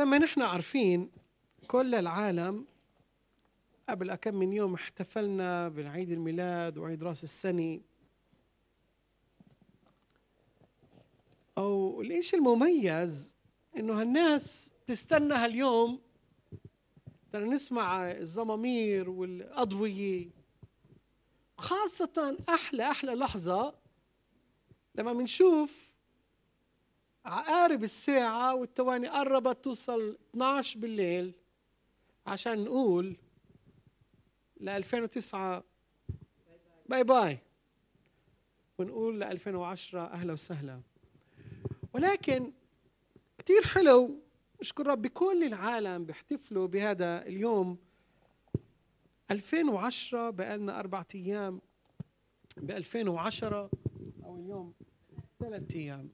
زي ما نحن عارفين كل العالم قبل كم من يوم احتفلنا بعيد الميلاد وعيد راس السنة أو الإشي المميز إنه هالناس تستنى هاليوم نسمع الزمامير والأضوية خاصة أحلى أحلى لحظة لما بنشوف عقارب الساعة والتواني قربت توصل 12 بالليل عشان نقول ل 2009 باي باي ونقول ل 2010 أهلا وسهلا ولكن كثير حلو نشكر رب كل العالم بيحتفلوا بهذا اليوم 2010 بقالنا أربعة أيام ب 2010 أو اليوم ثلاث أيام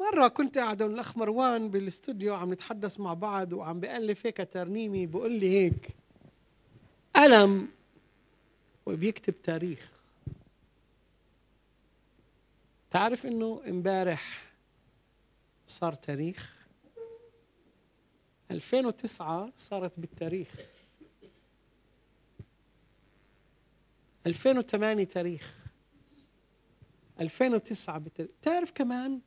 مرة كنت قاعد الأخ مروان بالاستوديو عم نتحدث مع بعض وعم بألف هيك ترنيمي بقول لي هيك قلم وبيكتب تاريخ تعرف انه امبارح صار تاريخ 2009 صارت بالتاريخ 2008 تاريخ 2009 بتاريخ تعرف كمان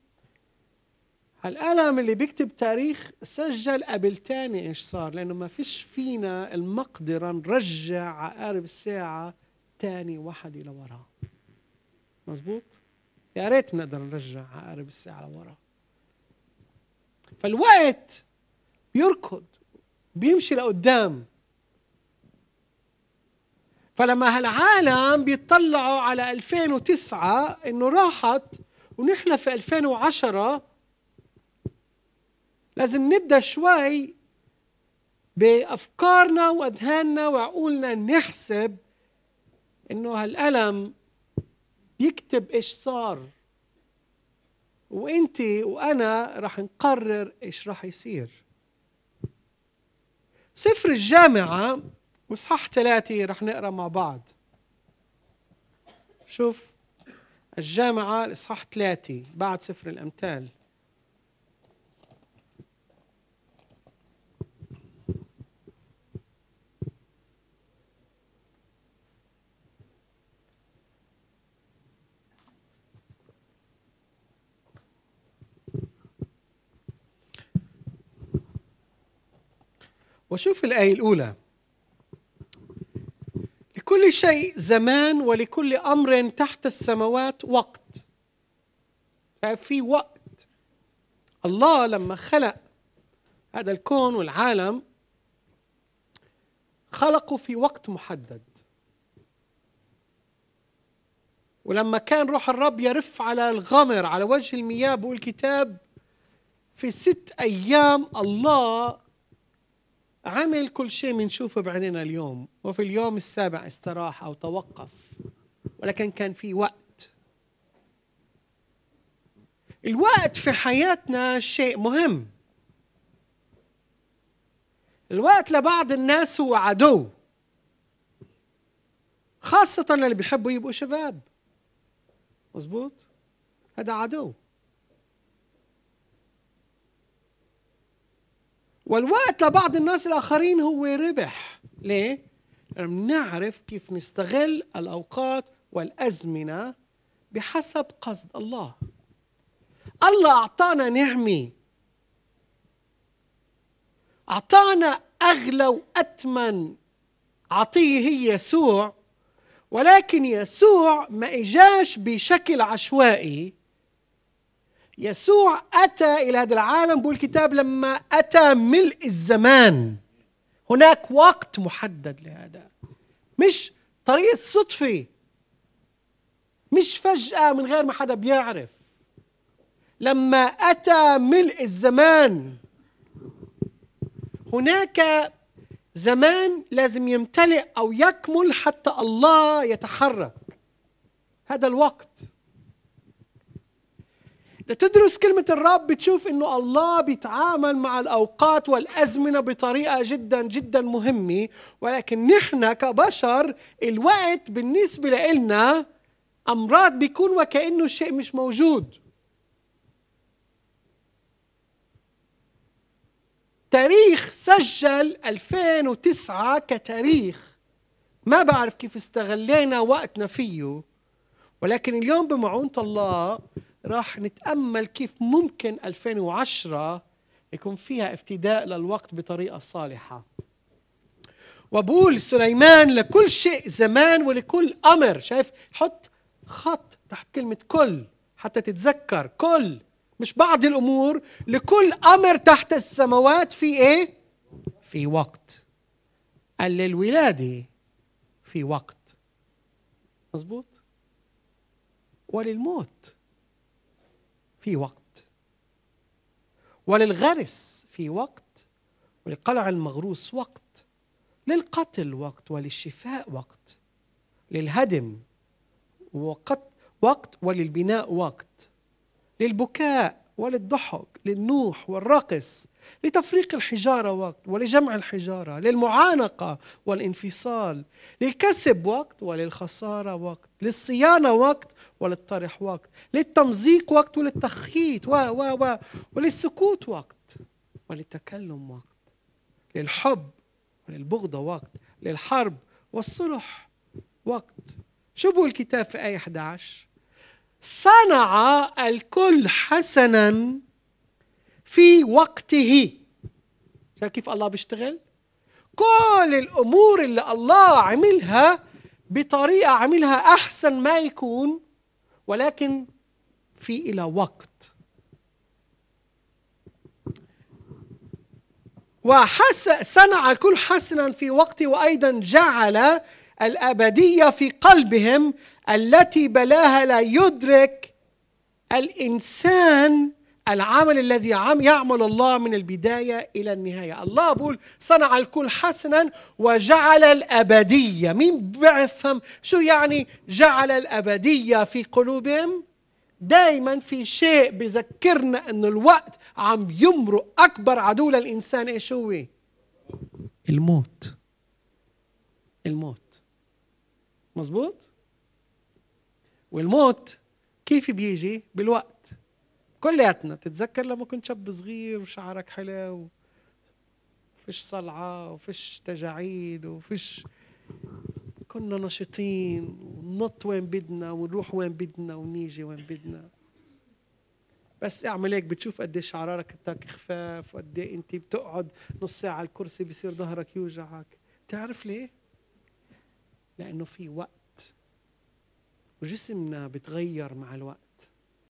الألم اللي بيكتب تاريخ سجل قبل تاني إيش صار لأنه ما فيش فينا المقدرة نرجع عقارب الساعة تاني واحد لورا مزبوط يا ريت بنقدر نرجع عقارب الساعة لورا فالوقت بيركض بيمشي لقدام فلما هالعالم بيطلعوا على 2009 انه راحت ونحن في 2010 لازم نبدأ شوي بأفكارنا وأذهاننا وعقولنا نحسب إنه هالألم بيكتب إيش صار وانت وانا رح نقرر ايش رح يصير سفر الجامعة وصح ثلاثة رح نقرا مع بعض شوف الجامعة الإصحاح ثلاثة بعد سفر الأمثال وشوف الآية الأولى لكل شيء زمان ولكل أمر تحت السماوات وقت في وقت الله لما خلق هذا الكون والعالم خلقه في وقت محدد ولما كان روح الرب يرف على الغمر على وجه المياه بقول الكتاب في ست أيام الله عمل كل شيء بنشوفه بعينينا اليوم وفي اليوم السابع استراح أو توقف ولكن كان في وقت الوقت في حياتنا شيء مهم الوقت لبعض الناس هو عدو خاصة اللي بيحبوا يبقوا شباب مظبوط هذا عدو والوقت لبعض الناس الآخرين هو ربح ليه؟ لأننا نعرف كيف نستغل الأوقات والأزمنة بحسب قصد الله الله أعطانا نعمة أعطانا أغلى وأتمن عطية هي يسوع ولكن يسوع ما إجاش بشكل عشوائي يسوع أتى إلى هذا العالم بالكتاب لما أتى ملء الزمان هناك وقت محدد لهذا مش طريق صدفي مش فجأة من غير ما حدا بيعرف لما أتى ملء الزمان هناك زمان لازم يمتلئ أو يكمل حتى الله يتحرك هذا الوقت لتدرس كلمة الرب بتشوف انه الله بيتعامل مع الاوقات والازمنة بطريقة جدا جدا مهمة ولكن نحن كبشر الوقت بالنسبة لنا امراض بيكون وكأنه الشيء مش موجود تاريخ سجل 2009 كتاريخ ما بعرف كيف استغلينا وقتنا فيه ولكن اليوم بمعونة الله راح نتامل كيف ممكن 2010 يكون فيها افتداء للوقت بطريقه صالحه وبقول سليمان لكل شيء زمان ولكل امر شايف حط خط تحت كلمه كل حتى تتذكر كل مش بعض الامور لكل امر تحت السماوات في ايه في وقت قال للولاده في وقت مظبوط وللموت في وقت وللغرس في وقت ولقلع المغروس وقت للقتل وقت وللشفاء وقت للهدم وقت وقت وللبناء وقت للبكاء وللضحك للنوح والرقص لتفريق الحجارة وقت ولجمع الحجارة للمعانقة والانفصال للكسب وقت وللخسارة وقت للصيانة وقت وللطرح وقت للتمزيق وقت وللتخييط و و و وللسكوت وقت وللتكلم وقت للحب وللبغضة وقت للحرب والصلح وقت شو بقول الكتاب في آية 11 صنع الكل حسنا في وقته شايف كيف الله بيشتغل كل الامور اللي الله عملها بطريقه عملها احسن ما يكون ولكن في الى وقت وحس صنع الكل حسنا في وقته وايضا جعل الابديه في قلبهم التي بلاها لا يدرك الانسان العمل الذي عم يعمل الله من البدايه الى النهايه الله بيقول صنع الكل حسنا وجعل الابديه مين بيفهم شو يعني جعل الابديه في قلوبهم دائما في شيء بذكرنا انه الوقت عم يمرق اكبر عدو للانسان ايش هو الموت الموت مظبوط والموت كيف بيجي بالوقت كلياتنا بتتذكر لما كنت شاب صغير وشعرك حلو وفيش صلعة وفيش تجاعيد وفيش كنا نشيطين ونط وين بدنا ونروح وين بدنا ونيجي وين بدنا بس اعمل هيك بتشوف قد ايه شعرك تاك خفاف وقد ايه انت بتقعد نص ساعه على الكرسي بصير ظهرك يوجعك تعرف ليه لانه في وقت وجسمنا بتغير مع الوقت